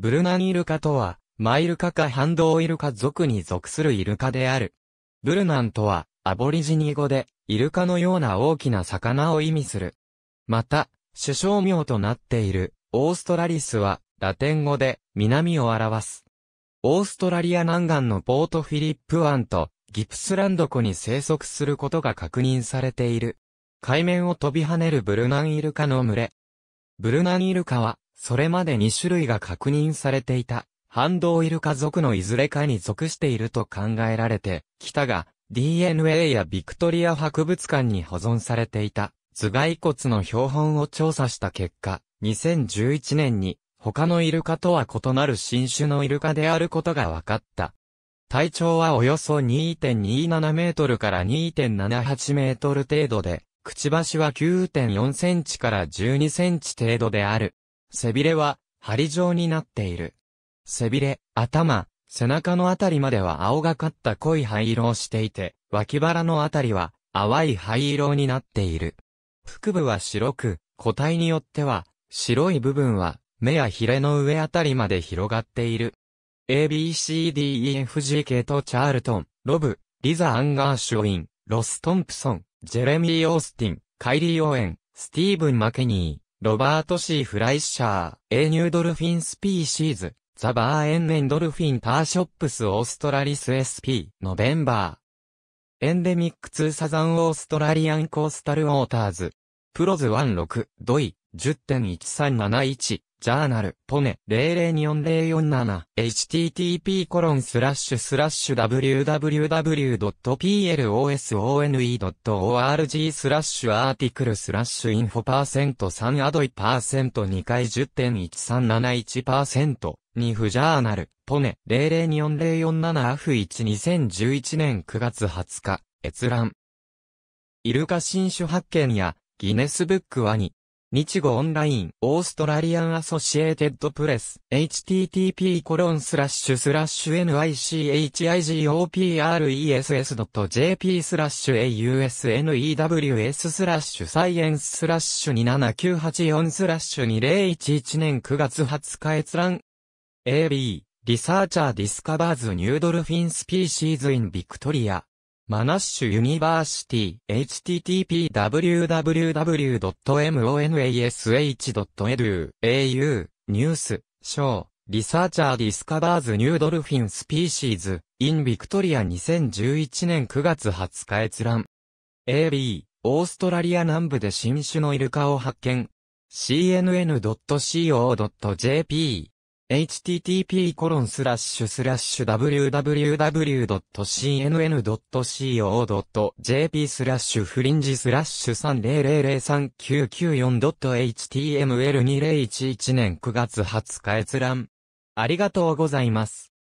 ブルナンイルカとは、マイルカかハンドウイルカ族に属するイルカである。ブルナンとは、アボリジニ語で、イルカのような大きな魚を意味する。また、首相名となっている、オーストラリスは、ラテン語で、南を表す。オーストラリア南岸のポートフィリップ湾と、ギプスランド湖に生息することが確認されている。海面を飛び跳ねるブルナンイルカの群れ。ブルナンイルカは、それまで2種類が確認されていた、ハンドウイルカ族のいずれかに属していると考えられて、きたが、DNA やビクトリア博物館に保存されていた、頭蓋骨の標本を調査した結果、2011年に、他のイルカとは異なる新種のイルカであることが分かった。体長はおよそ2.27メートルから2.78メートル程度で、くちばしは9.4センチから12センチ程度である。背びれは針状になっている。背びれ、頭、背中のあたりまでは青がかった濃い灰色をしていて、脇腹のあたりは淡い灰色になっている。腹部は白く、個体によっては、白い部分は目やヒレの上あたりまで広がっている。ABCDEFG 系とチャールトン、ロブ、リザ・アンガーシュウィン、ロス・トンプソン、ジェレミー・オースティン、カイリー・オーエン、スティーブン・マケニー。ロバートシー・フライシャー、エーニュードルフィンスピーシーズ、ザバーエンエンドルフィンターショップスオーストラリス SP、ノベンバー。エンデミックツー・サザンオーストラリアンコースタルウォーターズ。プロズワン・ロク、ドイ、10.1371。ジャーナル、ポネ、0 0 2 4 0 4 7 http コロンスラッシュスラッシュ www.plosone.org スラッシュアーティクルスラッシュインフォパーセント3アドイパーセント2回10.1371%、2フジャーナル、ポネ、0 0 2 4 0 4 7 f 1 2 0 1 1年9月20日、閲覧。イルカ新種発見や、ギネスブックワニ、日語オンライン、オーストラリアンアソシエーテッドプレス、http コロンスラッシュスラッシュ nichigopress.jp スラッシュ ausnews スラッシュサイエンススラッシュ27984スラッシュ2011年9月20日閲覧 AB リサーチャーディスカバーズニュードルフィンスピーシーズインビクトリアマナッシュユニバーシティ、http://www.monash.edu、ニュース、ショー、リサーチャーディスカバーズニュードルフィンスピーシーズ、インビクトリア2011年9月20日閲覧。AB、オーストラリア南部で新種のイルカを発見。cnn.co.jp http://www.cnn.co.jp スラッシュフリンジスラッシュ 30003994.html2011 年9月20日閲覧。ありがとうございます。